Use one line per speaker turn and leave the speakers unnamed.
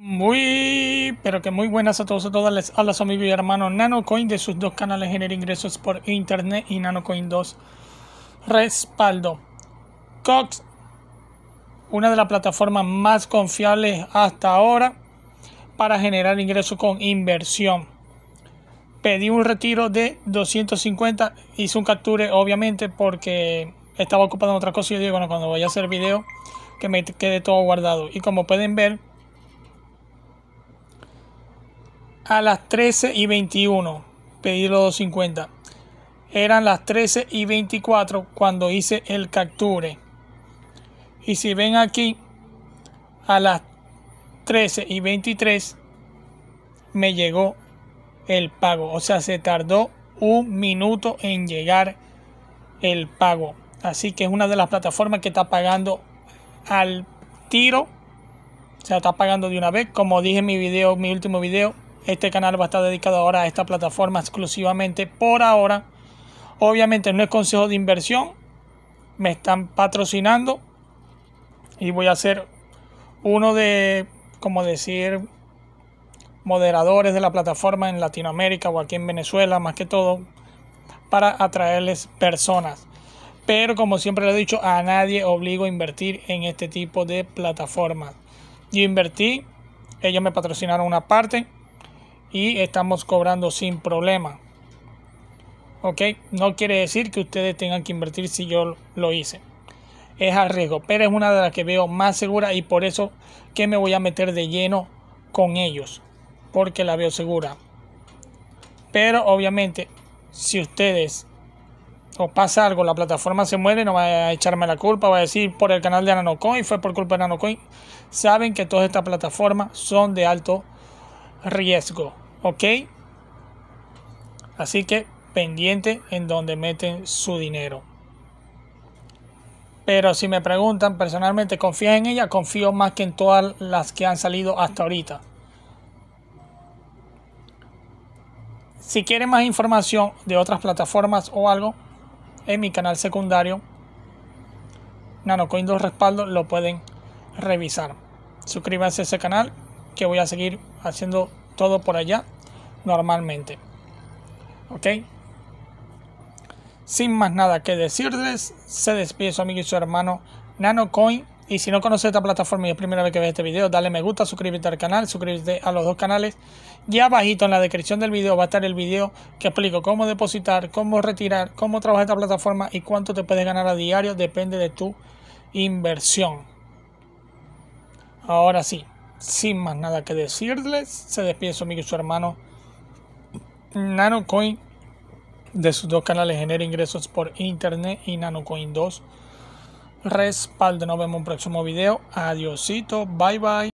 Muy, pero que muy buenas a todos a todas. Les habla su amigo y hermano NanoCoin de sus dos canales Genera Ingresos por Internet y NanoCoin 2. Respaldo. Cox, una de las plataformas más confiables hasta ahora para generar ingresos con inversión. Pedí un retiro de 250, hice un capture obviamente porque estaba ocupado en otra cosa y yo digo, bueno, cuando voy a hacer video que me quede todo guardado. Y como pueden ver, a las 13 y 21. Pedí los 250. Eran las 13 y 24 cuando hice el capture. Y si ven aquí, a las 13 y 23 me llegó el pago. O sea, se tardó un minuto en llegar el pago. Así que es una de las plataformas que está pagando al tiro. O sea, está pagando de una vez. Como dije en mi mi último video, este canal va a estar dedicado ahora a esta plataforma exclusivamente por ahora. Obviamente no es consejo de inversión. Me están patrocinando. Y voy a ser uno de, como decir, moderadores de la plataforma en Latinoamérica o aquí en Venezuela, más que todo, para atraerles personas. Pero como siempre lo he dicho, a nadie obligo a invertir en este tipo de plataformas. Yo invertí, ellos me patrocinaron una parte, y estamos cobrando sin problema. Ok, no quiere decir que ustedes tengan que invertir si yo lo hice. Es a riesgo, pero es una de las que veo más segura y por eso que me voy a meter de lleno con ellos, porque la veo segura. Pero obviamente, si ustedes o pasa algo, la plataforma se muere, no va a echarme la culpa, va a decir por el canal de Nanocoin, fue por culpa de Nanocoin. Saben que todas estas plataformas son de alto riesgo, ¿ok? Así que pendiente en donde meten su dinero. Pero si me preguntan personalmente, ¿confías en ella? Confío más que en todas las que han salido hasta ahorita. Si quieren más información de otras plataformas o algo, en mi canal secundario, NanoCoin Respaldo, lo pueden revisar. Suscríbanse a ese canal que voy a seguir haciendo todo por allá normalmente. ¿Ok? Sin más nada que decirles, se despide su amigo y su hermano NanoCoin. Y si no conoces esta plataforma y es la primera vez que ves este video, dale me gusta, suscríbete al canal, suscríbete a los dos canales. Ya abajito en la descripción del video va a estar el video que explico cómo depositar, cómo retirar, cómo trabaja esta plataforma y cuánto te puedes ganar a diario, depende de tu inversión. Ahora sí, sin más nada que decirles, se despide su amigo y su hermano NanoCoin de sus dos canales Genera Ingresos por Internet y NanoCoin 2. respaldo nos vemos en un próximo video. Adiosito, bye bye.